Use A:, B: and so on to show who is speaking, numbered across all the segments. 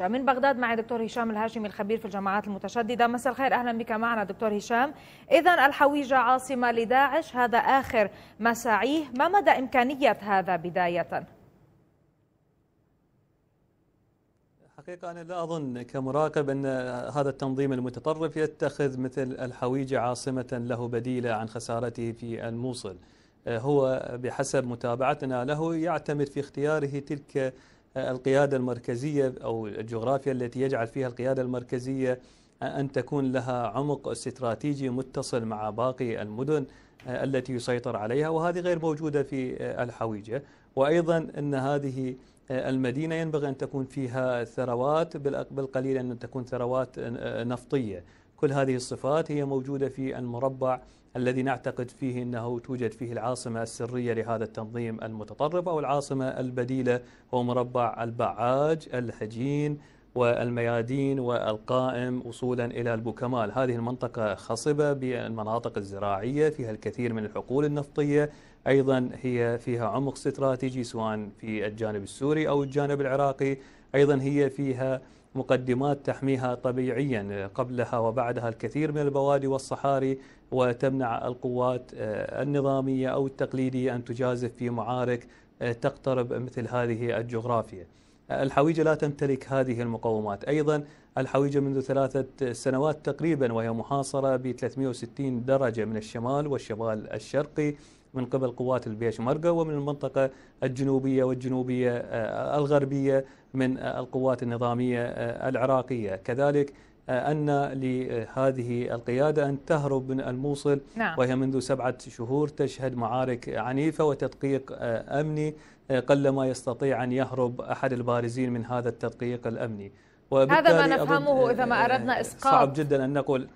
A: من بغداد معي دكتور هشام الهاشمي الخبير في الجماعات المتشددة مساء الخير أهلا بك معنا دكتور هشام إذا الحويجة عاصمة لداعش هذا آخر مساعيه ما مدى إمكانية هذا بداية؟
B: حقيقة أنا لا أظن كمراقب أن هذا التنظيم المتطرف يتخذ مثل الحويجة عاصمة له بديلة عن خسارته في الموصل هو بحسب متابعتنا له يعتمد في اختياره تلك القيادة المركزية أو الجغرافيا التي يجعل فيها القيادة المركزية أن تكون لها عمق استراتيجي متصل مع باقي المدن آه، التي يسيطر عليها وهذه غير موجودة في آه، الحويجة وأيضا أن هذه آه، المدينة ينبغي أن تكون فيها ثروات بالقليل أن تكون ثروات نفطية كل هذه الصفات هي موجودة في المربع الذي نعتقد فيه أنه توجد فيه العاصمة السرية لهذا التنظيم المتطرف أو العاصمة البديلة هو مربع البعاج الهجين والميادين والقائم وصولا إلى البوكمال هذه المنطقة خصبة بالمناطق الزراعية فيها الكثير من الحقول النفطية أيضا هي فيها عمق استراتيجي سواء في الجانب السوري أو الجانب العراقي أيضا هي فيها مقدمات تحميها طبيعيا قبلها وبعدها الكثير من البوادي والصحاري وتمنع القوات آه، النظامية أو التقليدية أن تجازف في معارك آه، تقترب مثل هذه الجغرافيا آه، الحويجة لا تمتلك هذه المقومات أيضا الحويجة منذ ثلاثة سنوات تقريبا وهي محاصرة ب 360 درجة من الشمال والشمال الشرقي من قبل قوات البيشمركة ومن المنطقة الجنوبية والجنوبية الغربية من القوات النظامية العراقية كذلك أن لهذه القيادة أن تهرب من الموصل نعم. وهي منذ سبعة شهور تشهد معارك عنيفة وتدقيق آه، أمني آه، قلما يستطيع أن يهرب أحد البارزين من هذا التدقيق الأمني هذا ما نفهمه إذا ما آه، أردنا إسقاط صعب جدا أن نقول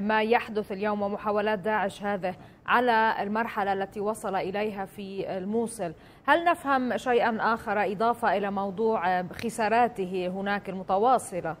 A: ما يحدث اليوم ومحاولات داعش هذا على المرحلة التي وصل إليها في الموصل هل نفهم شيئا آخر إضافة إلى موضوع خساراته هناك المتواصلة؟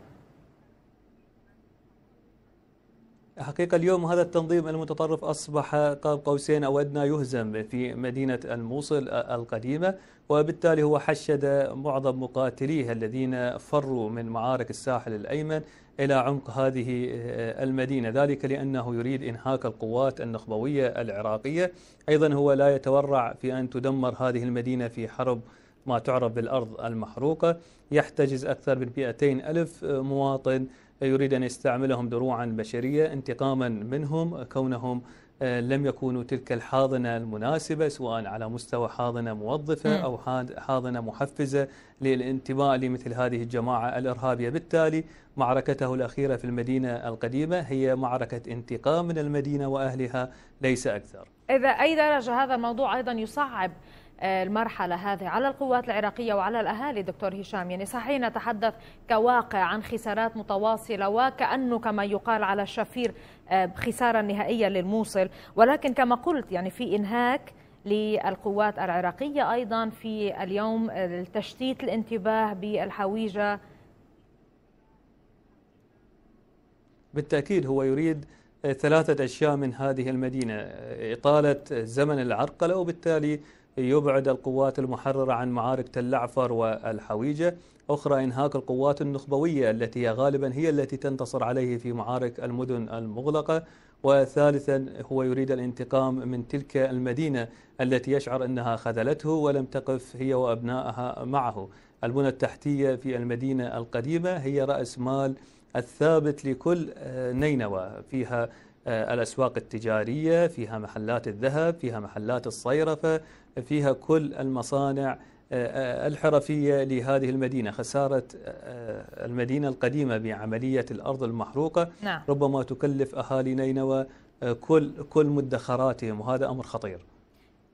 B: حقيقة اليوم هذا التنظيم المتطرف أصبح قاب قوسين أو أدنى يهزم في مدينة الموصل القديمة وبالتالي هو حشد معظم مقاتليه الذين فروا من معارك الساحل الأيمن إلى عمق هذه آه، المدينة ذلك لأنه يريد إنهاك القوات النخبوية العراقية أيضا هو لا يتورع في أن تدمر هذه المدينة في حرب ما تعرف بالأرض المحروقة يحتجز أكثر من 200 ألف آه، مواطن يريد أن يستعملهم دروعا بشرية انتقاما منهم كونهم آه، لم يكونوا تلك الحاضنة المناسبة سواء على مستوى حاضنة موظفة أو حاضنة محفزة للانتماء لمثل هذه الجماعة الإرهابية بالتالي معركته الأخيرة في المدينة القديمة هي معركة انتقام من المدينة وأهلها ليس أكثر
A: إذا أي درجة هذا الموضوع أيضا يصعب المرحلة هذه على القوات العراقية وعلى الأهالي دكتور هشام يعني صحيح نتحدث كواقع عن خسارات متواصلة وكأنه كما يقال على الشفير آه، خسارة نهائية للموصل ولكن كما قلت يعني في إنهاك للقوات العراقية أيضا في اليوم آه، تشتيت الانتباه بالحويجة
B: بالتأكيد هو يريد آه، ثلاثة أشياء من هذه المدينة إطالة زمن العرقلة وبالتالي يبعد القوات المحررة عن معارك تل عفر والحويجة أخرى إنهاك القوات النخبوية التي غالبا هي التي تنتصر عليه في معارك المدن المغلقة وثالثا هو يريد الانتقام من تلك المدينة التي يشعر أنها خذلته ولم تقف هي وأبنائها معه البنى التحتية في المدينة القديمة هي رأس مال الثابت لكل آه، نينوى فيها آه، الأسواق التجارية فيها محلات الذهب فيها محلات الصيرفة فيها كل المصانع آه، آه، الحرفية لهذه المدينة خسارة آه، المدينة القديمة بعملية الأرض المحروقة نعم. ربما تكلف أهالي نينوى كل كل مدخراتهم وهذا أمر خطير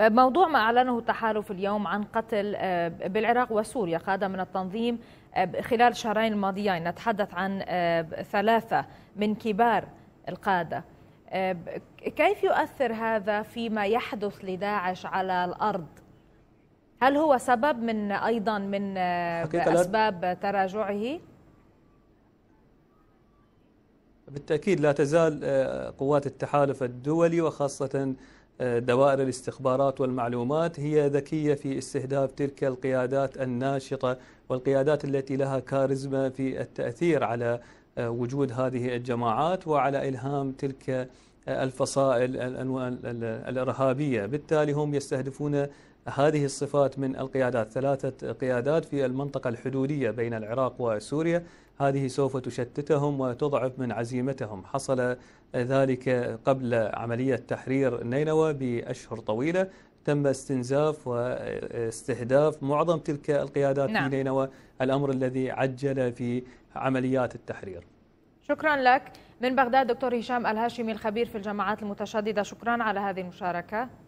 A: موضوع ما أعلنه التحالف اليوم عن قتل بالعراق وسوريا قادة من التنظيم خلال الشهرين الماضيين نتحدث عن ثلاثة من كبار القادة كيف يؤثر هذا فيما يحدث لداعش على الأرض؟ هل هو سبب من أيضا من آه، أسباب تراجعه؟
B: بالتأكيد لا تزال آه، قوات التحالف الدولي وخاصة آه، دوائر الاستخبارات والمعلومات هي ذكية في استهداف تلك القيادات الناشطة والقيادات التي لها كاريزما في التأثير على آه، وجود هذه الجماعات وعلى إلهام تلك آه، الفصائل الإرهابية بالتالي هم يستهدفون هذه الصفات من القيادات ثلاثة قيادات في المنطقة الحدودية بين العراق وسوريا هذه سوف تشتتهم وتضعف من عزيمتهم حصل ذلك قبل عملية تحرير نينوى بأشهر طويلة تم استنزاف واستهداف معظم تلك القيادات نعم. في نينوى الأمر الذي عجل في عمليات التحرير
A: شكرا لك من بغداد دكتور هشام الهاشمي الخبير في الجماعات المتشددة شكرا على هذه المشاركة